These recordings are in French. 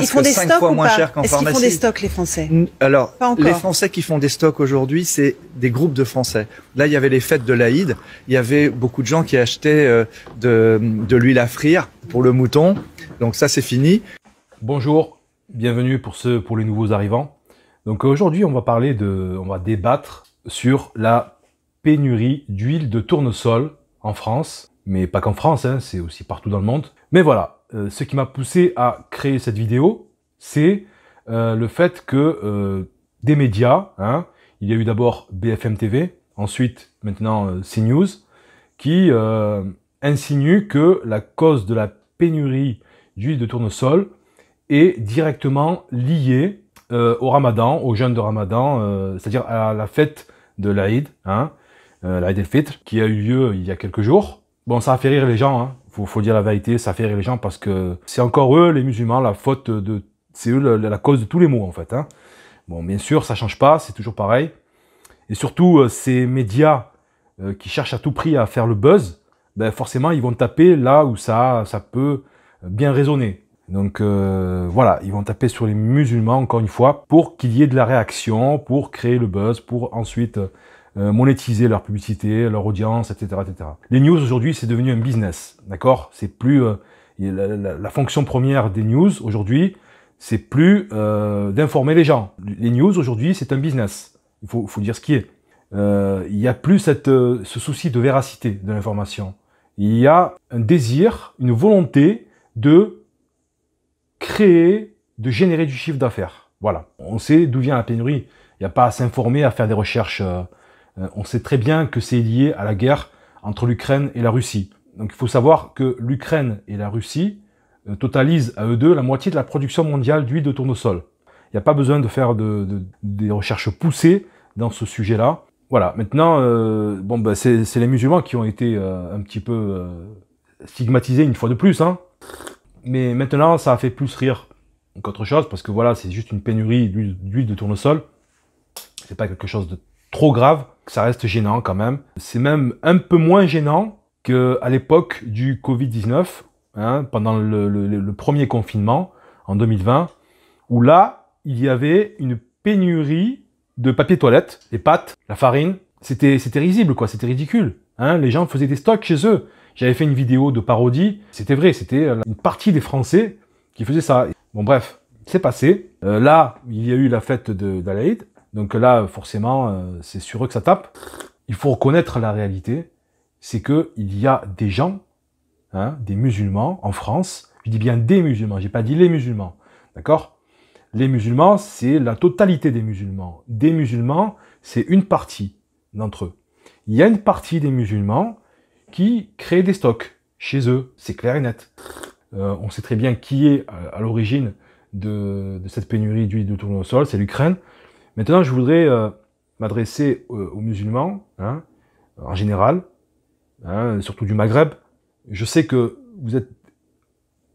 ils font des stocks moins cher qu'en font des stocks, les Français Alors, les Français qui font des stocks aujourd'hui, c'est des groupes de Français. Là, il y avait les fêtes de l'Aïd. Il y avait beaucoup de gens qui achetaient euh, de, l'huile à frire pour le mouton. Donc ça, c'est fini. Bonjour, bienvenue pour ceux, pour les nouveaux arrivants. Donc aujourd'hui, on va parler de, on va débattre sur la pénurie d'huile de tournesol en France, mais pas qu'en France, hein, c'est aussi partout dans le monde. Mais voilà, euh, ce qui m'a poussé à créer cette vidéo, c'est euh, le fait que euh, des médias, hein, il y a eu d'abord BFM TV, ensuite maintenant CNews, qui insinuent que la cause de la pénurie d'huile de tournesol est directement liée au ramadan, au jeûne de ramadan, c'est-à-dire à la fête de l'Aïd, hein, l'Aïd el-Fitr, qui a eu lieu il y a quelques jours. Bon, ça a fait rire les gens, hein, faut, faut dire la vérité, ça fait rire les gens parce que c'est encore eux, les musulmans, la faute de, c'est eux la, cause de tous les maux en fait. Hein. Bon, bien sûr, ça change pas, c'est toujours pareil. Et surtout, euh, ces médias euh, qui cherchent à tout prix à faire le buzz, ben forcément, ils vont taper là où ça, ça peut euh, bien résonner. Donc voilà, ils vont taper sur les musulmans encore une fois pour qu'il y ait de la réaction, pour créer le buzz, pour ensuite euh, monétiser leur publicité, leur audience, etc., etc. Les news aujourd'hui, c'est devenu un business, d'accord C'est plus euh, la, la, la, fonction première des news aujourd'hui, c'est plus euh, d'informer les gens. Les news aujourd'hui, c'est un business. Il faut, dire ce qui est. Il n'y a plus ce souci de véracité de l'information. Il y a un désir, une volonté de créer, de générer du chiffre d'affaires. Voilà. On sait d'où vient la pénurie. Il n'y a pas à s'informer, à faire des recherches euh, on sait très bien que c'est lié à la guerre entre l'Ukraine et la Russie. Donc il faut savoir que l'Ukraine et la Russie euh, totalisent à eux deux la moitié de la production mondiale d'huile de tournesol. Il n'y a pas besoin de faire des recherches poussées dans ce sujet-là. Voilà, maintenant, euh, bon, bah, c'est les musulmans qui ont été un petit peu stigmatisés une fois de plus. Hein. Mais maintenant, ça a fait plus rire qu'autre chose, parce que voilà, c'est juste une pénurie d'huile de tournesol. C'est pas quelque chose de trop grave ça reste gênant quand même. C'est même un peu moins gênant qu'à l'époque du Covid-19, hein, pendant le, premier confinement en 2020, où là, il y avait une pénurie de papier toilette, les pâtes, la farine. C'était, c'était risible, quoi. C'était ridicule. Hein, les gens faisaient des stocks chez eux. J'avais fait une vidéo de parodie. C'était vrai. C'était euh, une partie des Français qui faisaient ça. Bon, bref. C'est passé. Euh, là, il y a eu la fête de, d'Alaïd. Donc là, forcément, euh, c'est sur eux que ça tape. Il faut reconnaître la réalité, c'est que il y a des gens, hein, des musulmans en France. Je dis bien des musulmans, j'ai pas dit les musulmans, d'accord Les musulmans, c'est la totalité des musulmans. Des musulmans, c'est une partie d'entre eux. Il y a une partie des musulmans qui créent des stocks chez eux, c'est clair et net. Euh, on sait très bien qui est euh, à l'origine de, de, cette pénurie d'huile de sol, c'est l'Ukraine. Maintenant, je voudrais euh, m'adresser euh, aux, musulmans, hein, en général, hein, surtout du Maghreb. Je sais que vous êtes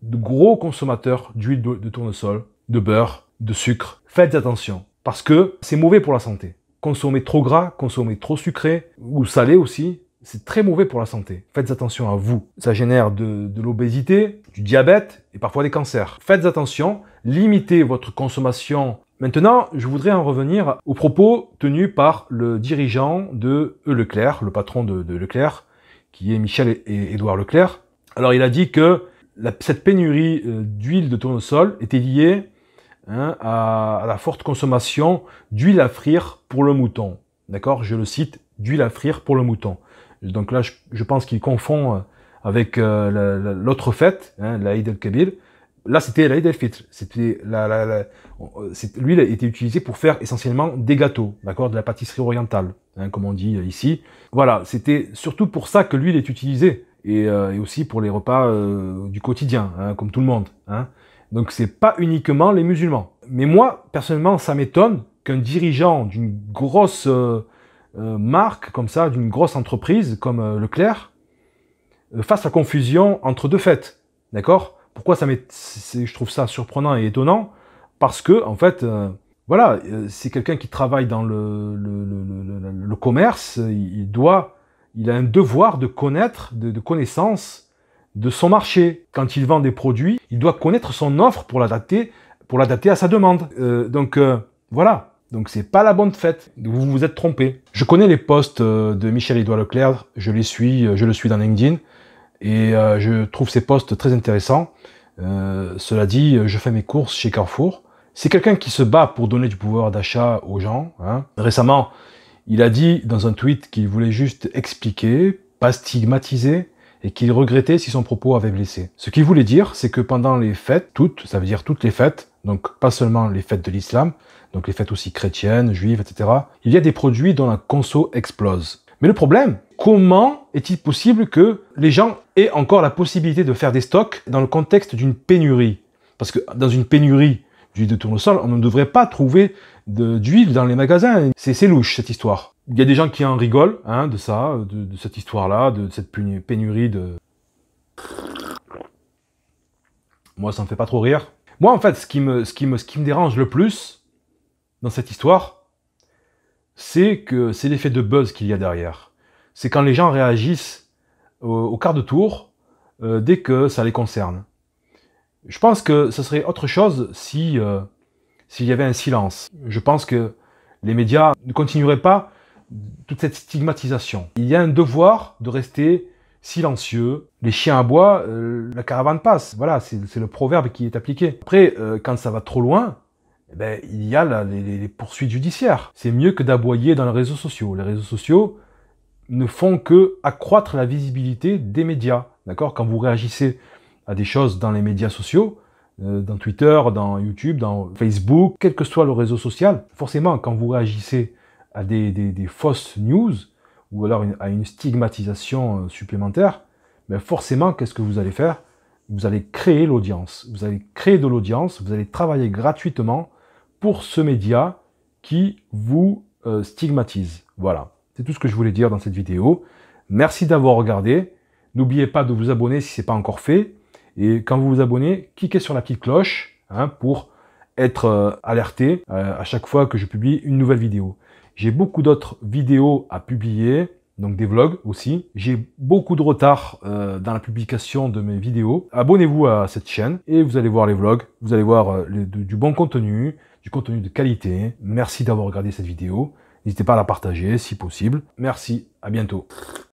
de gros consommateurs d'huile de, tournesol, de beurre, de sucre. Faites attention, parce que c'est mauvais pour la santé. Consommer trop gras, consommer trop sucré, ou salé aussi, c'est très mauvais pour la santé. Faites attention à vous. Ça génère de l'obésité, du diabète et parfois des cancers. Faites attention, limitez votre consommation Maintenant, je voudrais en revenir aux propos tenus par le dirigeant de e. Leclerc, le patron de, Leclerc, qui est Michel et Édouard Leclerc. Alors il a dit que cette pénurie euh, d'huile de tournesol était liée hein, à, la forte consommation d'huile à frire pour le mouton. D'accord Je le cite, d'huile à frire pour le mouton. Donc là, je, pense qu'il confond euh, avec euh, l'autre fête, hein, l'Aïd el Là, c'était l'Aïd el-Fitr. C'était la, la, l'huile était utilisée pour faire essentiellement des gâteaux, d'accord, de la pâtisserie orientale, hein, comme on dit ici. Voilà, c'était surtout pour ça que l'huile est utilisée euh, et, aussi pour les repas euh, du quotidien, hein, comme tout le monde. Hein. Donc c'est pas uniquement les musulmans. Mais moi, personnellement, ça m'étonne qu'un dirigeant d'une grosse euh, marque comme ça, d'une grosse entreprise comme Leclerc, fasse la confusion entre deux fêtes, d'accord pourquoi ça je trouve ça surprenant et étonnant Parce que, en fait, euh, voilà, euh, c'est quelqu'un qui travaille dans le, le, commerce, il, doit, il a un devoir de connaître, de, de connaissance de son marché. Quand il vend des produits, il doit connaître son offre pour l'adapter, pour l'adapter à sa demande. Euh, donc voilà. Donc c'est pas la bonne fête. Vous vous êtes trompé. Je connais les postes de Michel Édouard Leclerc. Je les suis, je le suis dans LinkedIn. Et euh, je trouve ces postes très intéressants. Euh, cela dit, euh, je fais mes courses chez Carrefour. C'est quelqu'un qui se bat pour donner du pouvoir d'achat aux gens. Hein. Récemment, il a dit dans un tweet qu'il voulait juste expliquer, pas stigmatiser, et qu'il regrettait si son propos avait blessé. Ce qu'il voulait dire, c'est que pendant les fêtes, toutes, ça veut dire toutes les fêtes, donc pas seulement les fêtes de l'islam, donc les fêtes aussi chrétiennes, juives, etc., il y a des produits dont la conso explose. Mais le problème, comment est-il possible que les gens aient encore la possibilité de faire des stocks dans le contexte d'une pénurie Parce que dans une pénurie d'huile de tournesol, on ne devrait pas trouver d'huile dans les magasins. C'est louche cette histoire. Il y a des gens qui en rigolent hein, de ça, de, cette histoire-là, de, de cette pénurie de... Moi, ça me fait pas trop rire. Moi, en fait, ce qui me, ce qui me, ce qui me dérange le plus dans cette histoire, c'est que c'est l'effet de buzz qu'il y a derrière. C'est quand les gens réagissent au, quart de tour euh, dès que ça les concerne. Je pense que ce serait autre chose si euh, s'il y avait un silence. Je pense que les médias ne continueraient pas toute cette stigmatisation. Il y a un devoir de rester silencieux. Les chiens à euh, la caravane passe. Voilà, c'est le proverbe qui est appliqué. Après, quand ça va trop loin, eh ben, il y a la, les, les, poursuites judiciaires. C'est mieux que d'aboyer dans les réseaux sociaux. Les réseaux sociaux ne font que accroître la visibilité des médias. D'accord Quand vous réagissez à des choses dans les médias sociaux, euh, dans Twitter, dans YouTube, dans Facebook, quel que soit le réseau social, forcément, quand vous réagissez à des, des, des fausses news ou alors à une stigmatisation euh, supplémentaire, ben forcément, qu'est-ce que vous allez faire Vous allez créer l'audience. Vous allez créer de l'audience, vous allez travailler gratuitement pour ce média qui vous euh, stigmatise. Voilà, c'est tout ce que je voulais dire dans cette vidéo. Merci d'avoir regardé. N'oubliez pas de vous abonner si ce n'est pas encore fait. Et quand vous vous abonnez, cliquez sur la petite cloche hein, pour être euh, alerté euh, à chaque fois que je publie une nouvelle vidéo. J'ai beaucoup d'autres vidéos à publier, donc des vlogs aussi. J'ai beaucoup de retard dans la publication de mes vidéos. Abonnez-vous à cette chaîne et vous allez voir les vlogs, vous allez voir du bon contenu, du contenu de qualité. Merci d'avoir regardé cette vidéo. N'hésitez pas à la partager si possible. Merci, à bientôt.